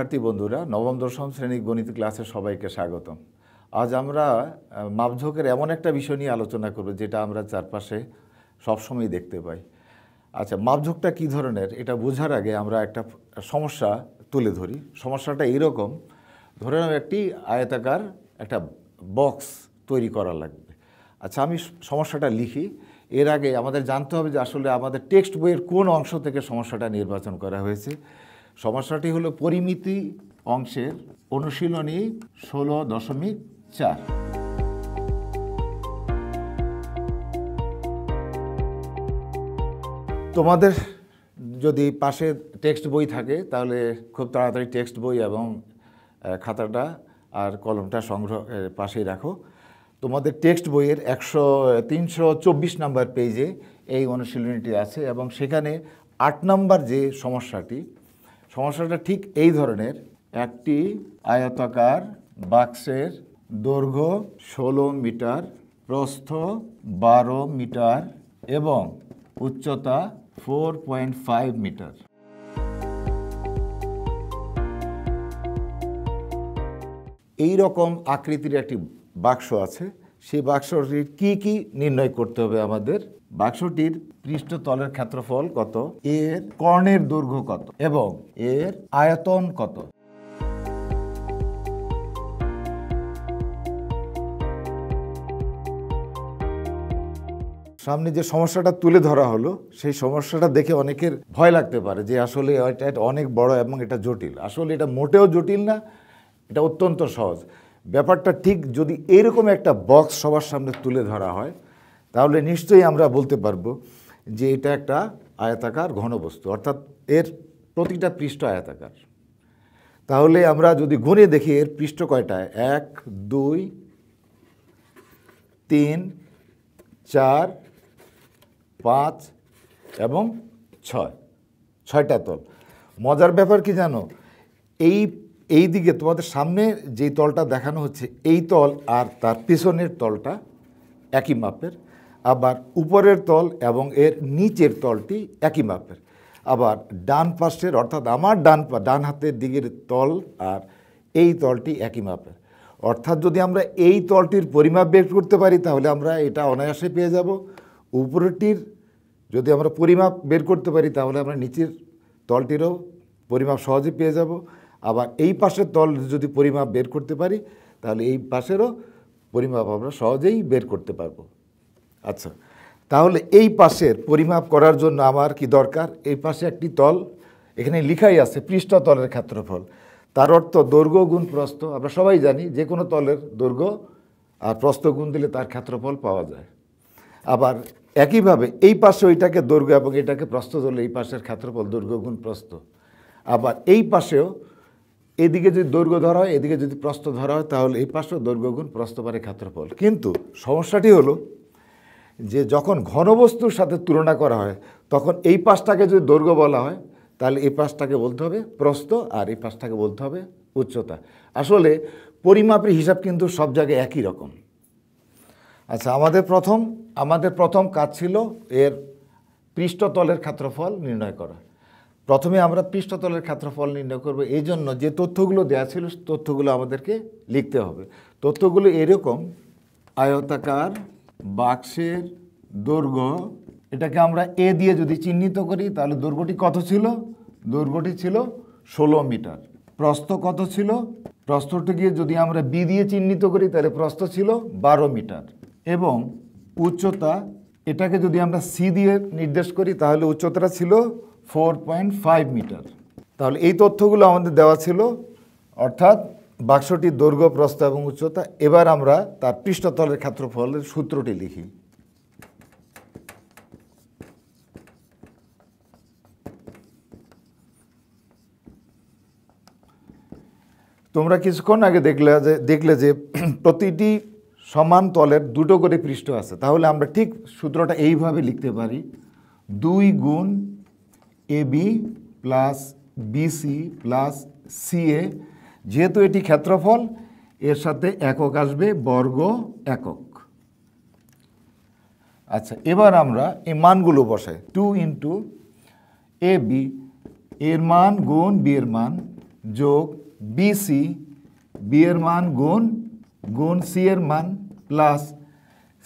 শিক্ষার্থী বন্ধুরা নবম দশম শ্রেণীর গণিত ক্লাসে সবাইকে স্বাগতম আজ আমরা মাপঝোঁকের এমন একটা বিষয় নিয়ে আলোচনা করব যেটা আমরা চারপাশে সবসময় দেখতে পাই আচ্ছা মাপঝোঁকটা কী ধরনের এটা বোঝার আগে আমরা একটা সমস্যা তুলে ধরি সমস্যাটা এরকম ধরে নাও একটি আয়তাকার একটা বক্স তৈরি করা লাগবে আচ্ছা আমি সমস্যাটা লিখি এর আগে আমাদের জানতে হবে যে আসলে আমাদের টেক্সট বইয়ের কোন অংশ থেকে সমস্যাটা নির্বাচন করা হয়েছে সমস্যাটি হলো পরিমিতি অংশের অনুশীলনী ষোলো দশমিক চার তোমাদের যদি পাশে টেক্সট বই থাকে তাহলে খুব তাড়াতাড়ি টেক্সট বই এবং খাতাটা আর কলমটা সংগ্রহ পাশেই রাখো তোমাদের টেক্সট বইয়ের একশো তিনশো চব্বিশ নাম্বার পেজে এই অনুশীলনীটি আছে এবং সেখানে আট নাম্বার যে সমস্যাটি সমস্যাটা ঠিক এই ধরনের একটি আয়তাকার বাক্সের দৈর্ঘ্য ষোলো মিটার প্রস্থ বারো মিটার এবং উচ্চতা ফোর পয়েন্ট ফাইভ মিটার এই রকম আকৃতির একটি বাক্স আছে সেই বাক্সটির কি কি নির্ণয় করতে হবে আমাদের বাক্সটির পৃষ্ঠতলের ক্ষেত্রফল কত এর কর্ণের দৈর্ঘ্য কত এবং এর আয়তন কত সামনে যে সমস্যাটা তুলে ধরা হলো সেই সমস্যাটা দেখে অনেকের ভয় লাগতে পারে যে আসলে এটা অনেক বড় এবং এটা জটিল আসলে এটা মোটেও জটিল না এটা অত্যন্ত সহজ ব্যাপারটা ঠিক যদি এরকম একটা বক্স সবার সামনে তুলে ধরা হয় তাহলে নিশ্চয়ই আমরা বলতে পারবো যে এটা একটা আয়তাকার ঘনবস্তু অর্থাৎ এর প্রতিটা পৃষ্ঠ আয়তাকার তাহলে আমরা যদি গুনে দেখি এর পৃষ্ঠ কয়টায় এক দুই তিন চার পাঁচ এবং ছয় ছয়টা তল মজার ব্যাপার কি জানো এই এই দিকে তোমাদের সামনে যেই তলটা দেখানো হচ্ছে এই তল আর তার পিছনের তলটা একই মাপের আবার উপরের তল এবং এর নিচের তলটি একই মাপের আবার ডান পাশের অর্থাৎ আমার ডান পা ডান হাতের দিকের তল আর এই তলটি একই মাপের অর্থাৎ যদি আমরা এই তলটির পরিমাপ বের করতে পারি তাহলে আমরা এটা অনায়াসে পেয়ে যাব উপরেরটির যদি আমরা পরিমাপ বের করতে পারি তাহলে আমরা নিচের তলটিরও পরিমাপ সহজে পেয়ে যাব আবার এই পাশের তল যদি পরিমাপ বের করতে পারি তাহলে এই পাশেরও পরিমাপ আমরা সহজেই বের করতে পারবো আচ্ছা তাহলে এই পাশের পরিমাপ করার জন্য আমার কি দরকার এই পাশে একটি তল এখানে লিখাই আছে পৃষ্ঠতলের ক্ষেত্রফল তার অর্থ দৈর্ঘ্য গুণ প্রস্থ আমরা সবাই জানি যে কোনো তলের দৈর্ঘ্য আর প্রস্থ গুণ দিলে তার ক্ষেত্রফল পাওয়া যায় আবার একইভাবে এই পাশে ওইটাকে দৈর্ঘ্য এবং এটাকে প্রস্থ ধরলে এই পাশের ক্ষেত্রফল দৈর্ঘ্য গুণ প্রস্থ আবার এই পাশেও এদিকে যদি দৈর্ঘ্য ধরা হয় এদিকে যদি প্রস্থ ধরা হয় তাহলে এই পাশেও দৈর্ঘ্য গুণ প্রস্থ পারে ক্ষেত্রফল কিন্তু সমস্যাটি হলো যে যখন ঘনবস্তুর সাথে তুলনা করা হয় তখন এই পাশটাকে যদি দৈর্ঘ্য বলা হয় তাহলে এই পাশটাকে বলতে হবে প্রস্থ আর এই পাশটাকে বলতে হবে উচ্চতা আসলে পরিমাপের হিসাব কিন্তু সব জায়গায় একই রকম আচ্ছা আমাদের প্রথম আমাদের প্রথম কাজ ছিল এর পৃষ্ঠতলের ক্ষেত্রফল নির্ণয় করা প্রথমে আমরা পৃষ্ঠতলের ক্ষেত্রফল নির্ণয় করব এই জন্য যে তথ্যগুলো দেওয়া ছিল তথ্যগুলো আমাদেরকে লিখতে হবে তথ্যগুলো এরকম আয়তাকার বাক্সের দৈর্ঘ্য এটাকে আমরা এ দিয়ে যদি চিহ্নিত করি তাহলে দৈর্ঘ্যটি কত ছিল দৈর্ঘ্যটি ছিল ষোলো মিটার প্রস্থ কত ছিল গিয়ে যদি আমরা বি দিয়ে চিহ্নিত করি তাহলে প্রস্থ ছিল বারো মিটার এবং উচ্চতা এটাকে যদি আমরা সি দিয়ে নির্দেশ করি তাহলে উচ্চতাটা ছিল ফোর পয়েন্ট ফাইভ মিটার তাহলে এই তথ্যগুলো আমাদের দেওয়া ছিল অর্থাৎ বাক্সটি দৈর্ঘ্য প্রস্থ এবং উচ্চতা এবার আমরা তার পৃষ্ঠতলের ক্ষেত্রফলের সূত্রটি লিখি তোমরা কিছুক্ষণ আগে দেখলে যে দেখলে যে প্রতিটি সমান তলের দুটো করে পৃষ্ঠ আছে তাহলে আমরা ঠিক সূত্রটা এইভাবে লিখতে পারি দুই গুণ A B plus BC plus CA যেহেতু এটি ক্ষেত্রফল এর সাথে একক আসবে বর্গ একক আচ্ছা এবার আমরা এই মানগুলো বসাই টু ইন্টু এ বি এর মান গুণ বি এর মান যোগ সি বি এর মান গুণ গুণ সি এর মান প্লাস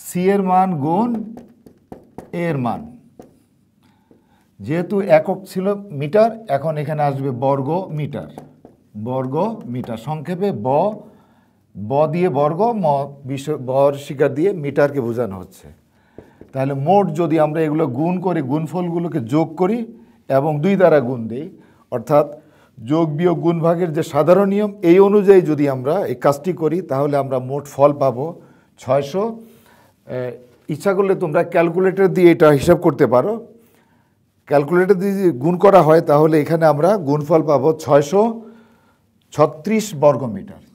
সি এর মান গুণ এর মান যেহেতু একক ছিল মিটার এখন এখানে আসবে বর্গ মিটার বর্গ মিটার সংক্ষেপে ব ব দিয়ে বর্গ ম বিশ্ব বর শিকার দিয়ে মিটারকে বোঝানো হচ্ছে তাহলে মোট যদি আমরা এগুলো গুণ করে গুণফলগুলোকে যোগ করি এবং দুই দ্বারা গুণ দিই অর্থাৎ যোগ বিয়োগ গুণভাগের যে সাধারণ নিয়ম এই অনুযায়ী যদি আমরা এই কাজটি করি তাহলে আমরা মোট ফল পাব ছয়শো ইচ্ছা করলে তোমরা ক্যালকুলেটর দিয়ে এটা হিসাব করতে পারো ক্যালকুলেটর দিয়ে গুণ করা হয় তাহলে এখানে আমরা গুণফল পাবো ছয়শো ছত্রিশ বর্গমিটার তাহলে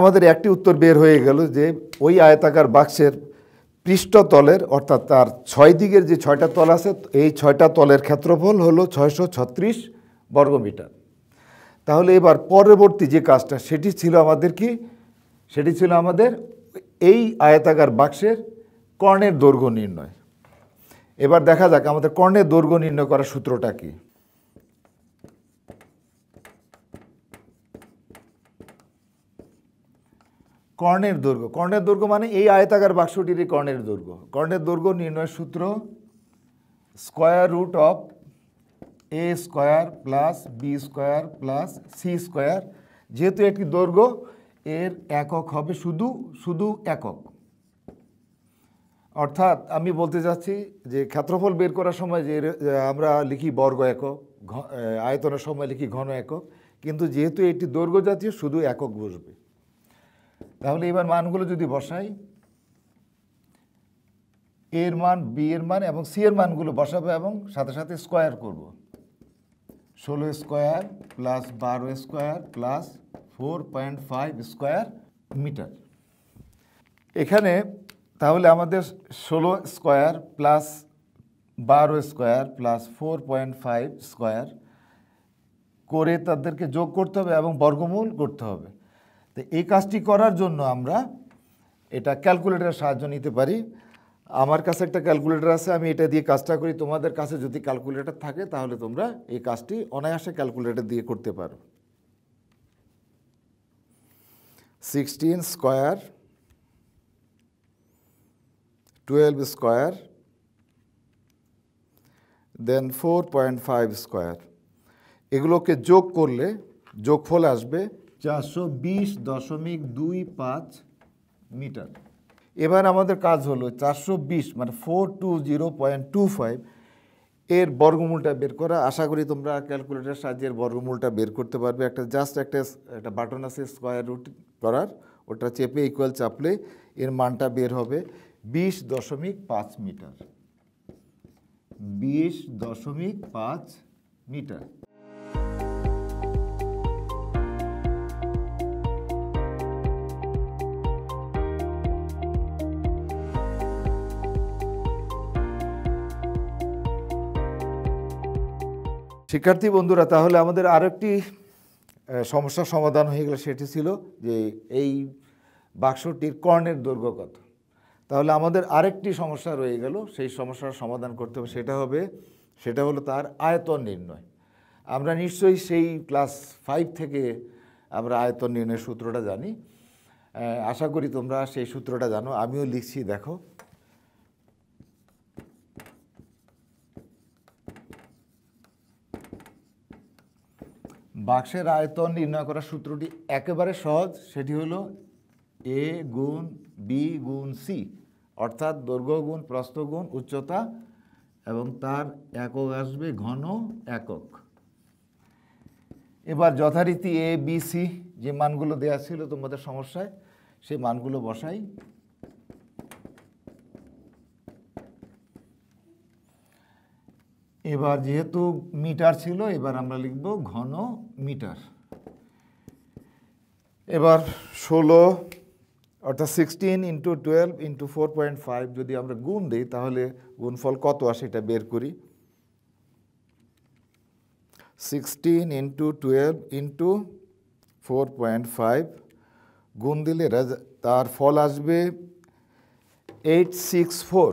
আমাদের একটি উত্তর বের হয়ে গেল যে ওই আয়তাকার বাক্সের পৃষ্ঠতলের অর্থাৎ তার ছয় দিকের যে ছয়টা তল আছে এই ছয়টা তলের ক্ষেত্রফল হলো ছয়শো ছত্রিশ বর্গমিটার তাহলে এবার পরবর্তী যে কাজটা সেটি ছিল আমাদের কি সেটি ছিল আমাদের এই আয়তাকার বাক্সের কর্ণের দৈর্ঘ্য নির্ণয় এবার দেখা যাক আমাদের কর্ণের দৈর্ঘ্য নির্ণয় করার সূত্রটা কি কর্ণের দৈর্ঘ্য কর্ণের দৈর্ঘ্য মানে এই আয়তাকার বাক্সটির কর্ণের দৈর্ঘ্য কর্ণের দৈর্ঘ্য নির্ণয়ের সূত্র square root of A square plus B square plus C square যেহেতু একটি দৈর্ঘ্য এর একক হবে শুধু শুধু একক অর্থাৎ আমি বলতে চাচ্ছি যে ক্ষেত্রফল বের করার সময় যে আমরা লিখি বর্গ একক আয়তনের সময় লিখি ঘন একক কিন্তু যেহেতু এটি দৈর্ঘ্য জাতীয় শুধু একক বসবে তাহলে এবার মানগুলো যদি বসাই এর মান বি এর মান এবং সি এর মানগুলো বসাবো এবং সাথে সাথে স্কোয়ার করবো ষোলো স্কোয়ার প্লাস বারো square plus four point five square metre এখানে তাহলে আমাদের ষোলো স্কোয়ার প্লাস বারো square plus four point five square করে তাদেরকে যোগ করতে হবে এবং বর্গমূল করতে হবে তো এই কাজটি করার জন্য আমরা এটা ক্যালকুলেটারের সাহায্য নিতে পারি আমার কাছে একটা ক্যালকুলেটর আছে আমি এটা দিয়ে কাজটা করি তোমাদের কাছে যদি ক্যালকুলেটর থাকে তাহলে তোমরা এই কাজটি অনায়াসে ক্যালকুলেটর দিয়ে করতে পারো sixteen square twelve square then four point five square এগুলোকে যোগ করলে যোগফল আসবে চারশো বিশ দশমিক দুই পাঁচ মিটার এবার আমাদের কাজ হলো চারশো বিশ মানে four two zero point two five এর বর্গমূলটা বের করা আশা করি তোমরা ক্যালকুলেটার সাহায্যে বর্গমূলটা বের করতে পারবে একটা জাস্ট একটা একটা বাটন আছে স্কোয়ার রুট করার ওটা চেপে ইকুয়াল চাপলে এর মানটা বের হবে বিশ দশমিক পাঁচ মিটার বিশ দশমিক পাঁচ মিটার শিক্ষার্থী বন্ধুরা তাহলে আমাদের আরেকটি সমস্যা সমাধান হয়ে গেল সেটি ছিল যে এই বাক্সটির কর্ণের দৈর্ঘ্য কত তাহলে আমাদের আরেকটি সমস্যা রয়ে গেল সেই সমস্যার সমাধান করতে হবে সেটা হবে সেটা হলো তার আয়তন নির্ণয় আমরা নিশ্চয়ই সেই ক্লাস ফাইভ থেকে আমরা আয়তন নির্ণয়ের সূত্রটা জানি আশা করি তোমরা সেই সূত্রটা জানো আমিও লিখছি দেখো বাক্সের আয়তন নির্ণয় করার সূত্রটি একেবারে সহজ সেটি হলো এ গুণ বি গুণ সি অর্থাৎ দৈর্ঘ্য গুণ প্রস্থ গুণ উচ্চতা এবং তার একক আসবে ঘন একক এবার যথারীতি এ বি সি যে মানগুলো দেওয়া ছিল তোমাদের সমস্যায় সেই মানগুলো বসাই এবার যেহেতু মিটার ছিল এবার আমরা লিখব ঘন মিটার এবার ষোলো অর্থাৎ sixteen into twelve into four point five যদি আমরা গুণ দিই তাহলে গুণফল কত আসে এটা বের করি sixteen into twelve into four point five গুণ দিলে তার ফল আসবে এইট সিক্স ফোর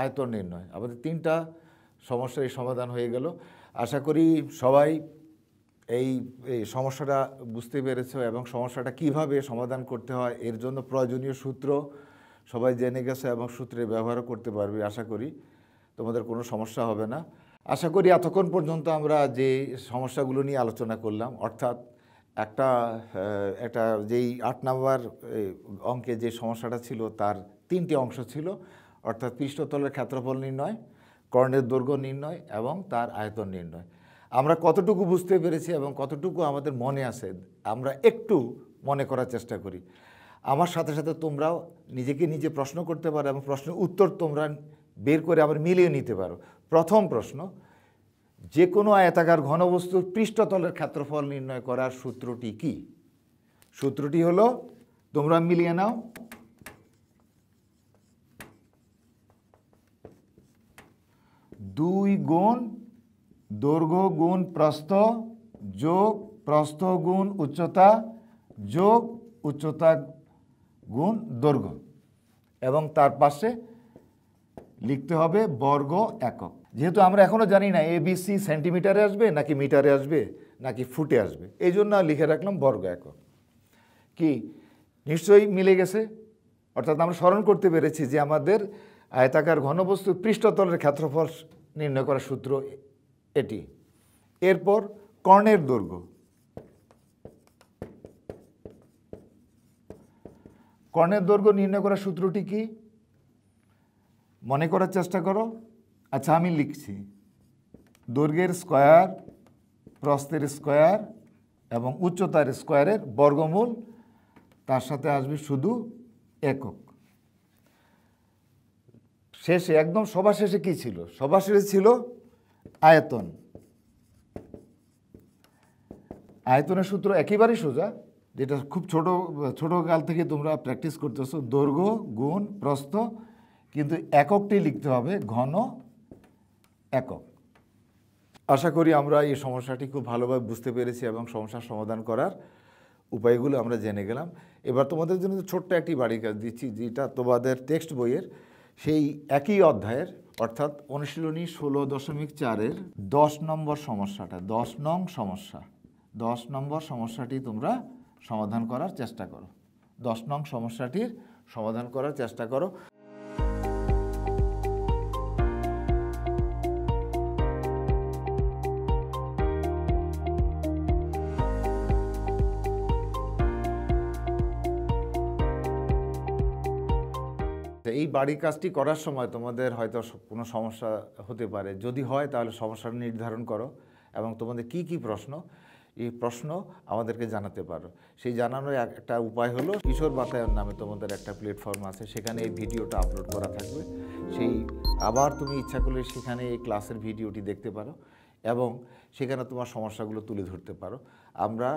আয়তন নির্ণয় আমাদের তিনটা সমস্যার এই সমাধান হয়ে গেল আশা করি সবাই এই সমস্যাটা বুঝতে পেরেছ এবং সমস্যাটা কিভাবে সমাধান করতে হয় এর জন্য প্রয়োজনীয় সূত্র সবাই জেনে গেছে এবং সূত্রে ব্যবহারও করতে পারবে আশা করি তোমাদের কোনো সমস্যা হবে না আশা করি এতক্ষণ পর্যন্ত আমরা যে সমস্যাগুলো নিয়ে আলোচনা করলাম অর্থাৎ একটা একটা যেই আট নাম্বার অঙ্কে যে সমস্যাটা ছিল তার তিনটি অংশ ছিল অর্থাৎ পৃষ্ঠতলের ক্ষেত্রফল নির্ণয় কর্ণের দৈর্ঘ্য নির্ণয় এবং তার আয়তন নির্ণয় আমরা কতটুকু বুঝতে পেরেছি এবং কতটুকু আমাদের মনে আছে আমরা একটু মনে করার চেষ্টা করি আমার সাথে সাথে তোমরাও নিজেকে নিজে প্রশ্ন করতে পারো এবং প্রশ্নের উত্তর তোমরা বের করে আবার মিলিয়ে নিতে পারো প্রথম প্রশ্ন যে কোনো আয়তাকার ঘনবস্তুর পৃষ্ঠতলের ক্ষেত্রফল নির্ণয় করার সূত্রটি কি সূত্রটি হলো তোমরা মিলিয়ে নাও দুই গুণ দৈর্ঘ্য গুণ প্রস্থ যোগ প্রস্থ গুণ উচ্চতা যোগ উচ্চতা গুণ দৈর্ঘ্য এবং তার পাশে লিখতে হবে বর্গ একক যেহেতু আমরা এখনও জানি না এবিসি সেন্টিমিটারে আসবে নাকি মিটারে আসবে নাকি ফুটে আসবে এই জন্য লিখে রাখলাম বর্গ একক কি নিশ্চয়ই মিলে গেছে অর্থাৎ আমরা স্মরণ করতে পেরেছি যে আমাদের আয়তাকার ঘনবস্তু পৃষ্ঠতলের ক্ষেত্রফল নির্ণয় করার সূত্র এটি এরপর কর্ণের দৈর্ঘ্য কর্ণের দৈর্ঘ্য নির্ণয় করার সূত্রটি কি মনে করার চেষ্টা করো আচ্ছা আমি লিখছি দৈর্ঘ্যের স্কয়ার প্রস্তের স্কয়ার এবং উচ্চতার স্কোয়ারের বর্গমূল তার সাথে আসবে শুধু একক শেষে একদম সবার শেষে কী ছিল সবার শেষে ছিল আয়তন আয়তনের সূত্র একেবারেই সোজা যেটা খুব ছোট ছোটোকাল থেকে তোমরা প্র্যাকটিস করতেছো দৈর্ঘ্য গুণ প্রস্থ কিন্তু এককটি লিখতে হবে ঘন একক আশা করি আমরা এই সমস্যাটি খুব ভালোভাবে বুঝতে পেরেছি এবং সমস্যার সমাধান করার উপায়গুলো আমরা জেনে গেলাম এবার তোমাদের জন্য ছোট্ট একটি বাড়ি কাজ দিচ্ছি যেটা তোমাদের টেক্সট বইয়ের সেই একই অধ্যায়ের অর্থাৎ অনুশীলনী ষোলো দশমিক চারের দশ নম্বর সমস্যাটা দশ নং সমস্যা দশ নম্বর সমস্যাটি তোমরা সমাধান করার চেষ্টা করো দশ নং সমস্যাটির সমাধান করার চেষ্টা করো বাড়ি কাজটি করার সময় তোমাদের হয়তো কোনো সমস্যা হতে পারে যদি হয় তাহলে সমস্যাটা নির্ধারণ করো এবং তোমাদের কি কি প্রশ্ন এই প্রশ্ন আমাদেরকে জানাতে পারো সেই জানানোর একটা উপায় হলো কিশোর বাতায়ন নামে তোমাদের একটা প্ল্যাটফর্ম আছে সেখানে এই ভিডিওটা আপলোড করা থাকবে সেই আবার তুমি ইচ্ছা করলে সেখানে এই ক্লাসের ভিডিওটি দেখতে পারো এবং সেখানে তোমার সমস্যাগুলো তুলে ধরতে পারো আমরা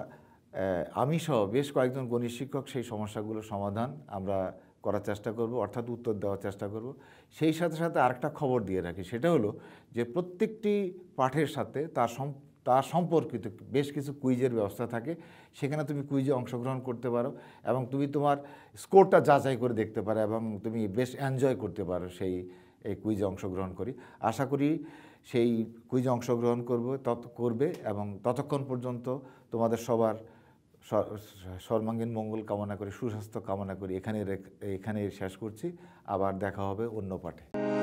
আমি সহ বেশ কয়েকজন গণিত শিক্ষক সেই সমস্যাগুলোর সমাধান আমরা করার চেষ্টা করব অর্থাৎ উত্তর দেওয়ার চেষ্টা করব সেই সাথে সাথে আরেকটা খবর দিয়ে রাখি সেটা হলো যে প্রত্যেকটি পাঠের সাথে তার তার সম্পর্কিত বেশ কিছু কুইজের ব্যবস্থা থাকে সেখানে তুমি কুইজে অংশগ্রহণ করতে পারো এবং তুমি তোমার স্কোরটা যাচাই করে দেখতে পারো এবং তুমি বেশ এনজয় করতে পারো সেই এই কুইজে অংশগ্রহণ করি আশা করি সেই কুইজে অংশগ্রহণ করবে তত করবে এবং ততক্ষণ পর্যন্ত তোমাদের সবার সর্বাঙ্গীন মঙ্গল কামনা করি সুস্বাস্থ্য কামনা করি এখানে এখানে শেষ করছি আবার দেখা হবে অন্য পাঠে